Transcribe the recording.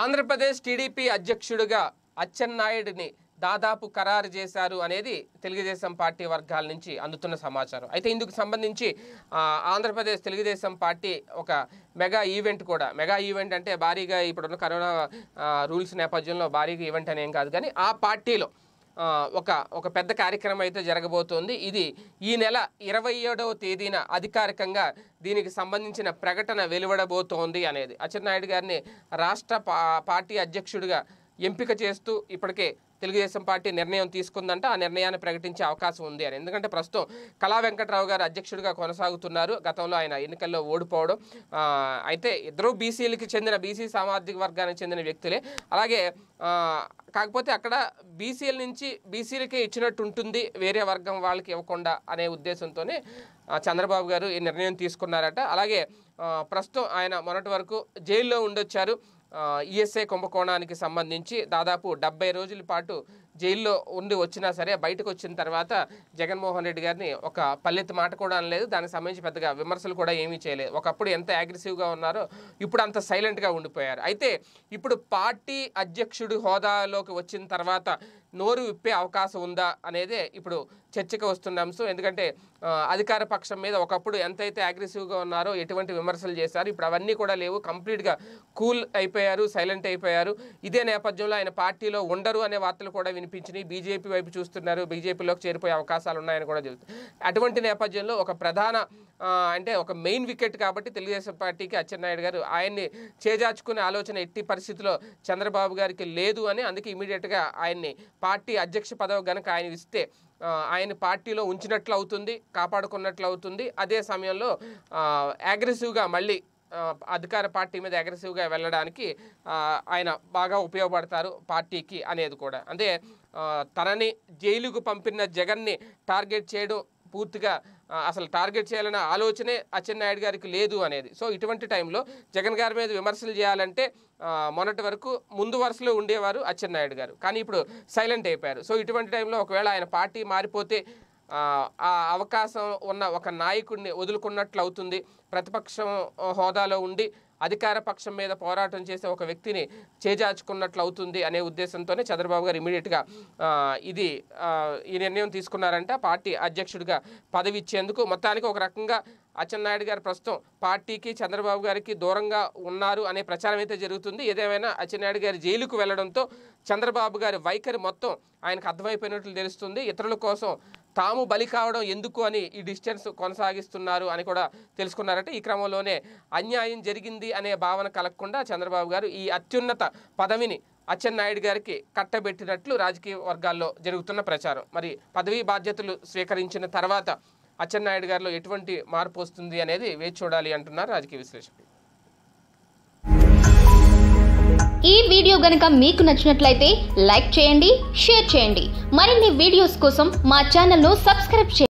Andhra Pradesh TDP అధ్యక్షుడిగా అచ్చెన్నాయుడిని దాదాపు ఖరారు చేశారు అనేది తెలుగుదేశం పార్టీ వర్గాల నుంచి అందుతున్న సమాచారం అయితే ఇందుకు సంబంధించి ఆంధ్రప్రదేశ్ తెలుగుదేశం పార్టీ ఒక మెగా ఈవెంట్ కూడా మెగా ఈవెంట్ అంటే భారీగా ఇప్పుడున్న కరోనా రూల్స్ నేపథ్యంలో భారీగా ఈవెంట్ అనేం కాదు కానీ ఆ పార్టీలో ఒక ఒక పెద్ద కార్యక్రమం అయితే జరగబోతోంది ఇది ఈ నెల ఇరవై ఏడవ తేదీన అధికారికంగా దీనికి సంబంధించిన ప్రకటన వెలువడబోతోంది అనేది అచ్చెన్నాయుడు గారిని రాష్ట్ర పార్టీ అధ్యక్షుడిగా ఎంపిక చేస్తూ ఇప్పటికే తెలుగుదేశం పార్టీ నిర్ణయం తీసుకుందంటే ఆ నిర్ణయాన్ని ప్రకటించే అవకాశం ఉంది అని ఎందుకంటే ప్రస్తుతం కళా వెంకట్రావు గారు అధ్యక్షుడిగా కొనసాగుతున్నారు గతంలో ఆయన ఎన్నికల్లో ఓడిపోవడం అయితే ఇద్దరు బీసీలకి చెందిన బీసీ సామాజిక వర్గానికి చెందిన వ్యక్తులే అలాగే కాకపోతే అక్కడ బీసీల నుంచి బీసీలకే ఇచ్చినట్టు ఉంటుంది వేరే వర్గం వాళ్ళకి ఇవ్వకుండా అనే ఉద్దేశంతోనే చంద్రబాబు గారు ఈ నిర్ణయం తీసుకున్నారట అలాగే ప్రస్తుతం ఆయన మొన్నటి వరకు జైల్లో ఉండొచ్చారు ఈఎస్ఐ e కుంభకోణానికి సంబంధించి దాదాపు డెబ్బై రోజుల పాటు జైల్లో ఉండి వచ్చినా సరే బయటకు వచ్చిన తర్వాత జగన్మోహన్ రెడ్డి గారిని ఒక పల్లెత్తు మాట కూడా అనలేదు దానికి సంబంధించి పెద్దగా విమర్శలు కూడా ఏమీ చేయలేదు ఒకప్పుడు ఎంత అగ్రెసివ్గా ఉన్నారో ఇప్పుడు అంత సైలెంట్గా ఉండిపోయారు అయితే ఇప్పుడు పార్టీ అధ్యక్షుడి హోదాలోకి వచ్చిన తర్వాత నోరు విప్పే అవకాశం ఉందా అనేదే ఇప్పుడు చర్చకు వస్తున్న అంశం ఎందుకంటే అధికార పక్షం మీద ఒకప్పుడు ఎంతైతే అగ్రెసివ్గా ఉన్నారో ఎటువంటి విమర్శలు చేశారు ఇప్పుడు అవన్నీ కూడా లేవు కంప్లీట్గా కూల్ అయిపోయారు సైలెంట్ అయిపోయారు ఇదే నేపథ్యంలో ఆయన పార్టీలో ఉండరు అనే వార్తలు కూడా వినిపించినాయి బీజేపీ వైపు చూస్తున్నారు బీజేపీలోకి చేరిపోయే అవకాశాలు ఉన్నాయని కూడా చెబుతుంది అటువంటి నేపథ్యంలో ఒక ప్రధాన అంటే ఒక మెయిన్ వికెట్ కాబట్టి తెలుగుదేశం పార్టీకి అచ్చెన్నాయుడు గారు ఆయన్ని చేజార్చుకునే ఆలోచన ఎట్టి పరిస్థితిలో చంద్రబాబు గారికి లేదు అని అందుకే ఇమీడియట్గా ఆయన్ని పార్టీ అధ్యక్ష పదవి కనుక ఆయన ఇస్తే ఆయన పార్టీలో ఉంచినట్లు అవుతుంది కాపాడుకున్నట్లు అవుతుంది అదే సమయంలో అగ్రెసివ్గా మళ్ళీ అధికార పార్టీ మీద అగ్రెసివ్గా వెళ్ళడానికి ఆయన బాగా ఉపయోగపడతారు పార్టీకి అనేది కూడా అంటే తనని జైలుకు పంపిన జగన్ని టార్గెట్ చేయడం పూర్తిగా అసలు టార్గెట్ చేయాలనే ఆలోచనే అచ్చెన్నాయుడు గారికి లేదు అనేది సో ఇటువంటి టైంలో జగన్ గారి మీద విమర్శలు చేయాలంటే మొన్నటి వరకు ముందు వరుసలో ఉండేవారు అచ్చెన్నాయుడు గారు కానీ ఇప్పుడు సైలెంట్ అయిపోయారు సో ఇటువంటి టైంలో ఒకవేళ ఆయన పార్టీ మారిపోతే ఆ అవకాశం ఉన్న ఒక నాయకుడిని వదులుకున్నట్లు అవుతుంది ప్రతిపక్షం హోదాలో ఉండి అధికార పక్షం మీద పోరాటం చేసే ఒక వ్యక్తిని చేజార్చుకున్నట్లు అవుతుంది అనే ఉద్దేశంతోనే చంద్రబాబు గారు ఇమీడియట్గా ఇది ఈ నిర్ణయం తీసుకున్నారంట పార్టీ అధ్యక్షుడిగా పదవి ఇచ్చేందుకు మొత్తానికి ఒక రకంగా అచ్చెన్నాయుడు గారు ప్రస్తుతం పార్టీకి చంద్రబాబు గారికి దూరంగా ఉన్నారు అనే ప్రచారం అయితే జరుగుతుంది ఏదేమైనా అచ్చెన్నాయుడు గారి జైలుకు వెళ్లడంతో చంద్రబాబు గారి వైఖరి మొత్తం ఆయనకు అర్థమైపోయినట్లు తెలుస్తుంది ఇతరుల కోసం తాము బలి కావడం ఎందుకు అని ఈ డిస్టెన్స్ కొనసాగిస్తున్నారు అని కూడా తెలుసుకున్నారంటే ఈ క్రమంలోనే అన్యాయం జరిగింది అనే భావన కలగకుండా చంద్రబాబు గారు ఈ అత్యున్నత పదవిని అచ్చెన్నాయుడు గారికి కట్టబెట్టినట్లు రాజకీయ వర్గాల్లో జరుగుతున్న ప్రచారం మరి పదవీ బాధ్యతలు స్వీకరించిన తర్వాత అచ్చెన్నాయుడు గారిలో ఎటువంటి మార్పు వస్తుంది అనేది వేచి చూడాలి అంటున్నారు రాజకీయ విశ్లేషకులు ఈ వీడియో గనక మీకు నచ్చినట్లయితే లైక్ చేయండి షేర్ చేయండి మరిన్ని వీడియోస్ కోసం మా ఛానల్ను సబ్స్క్రైబ్ చేయండి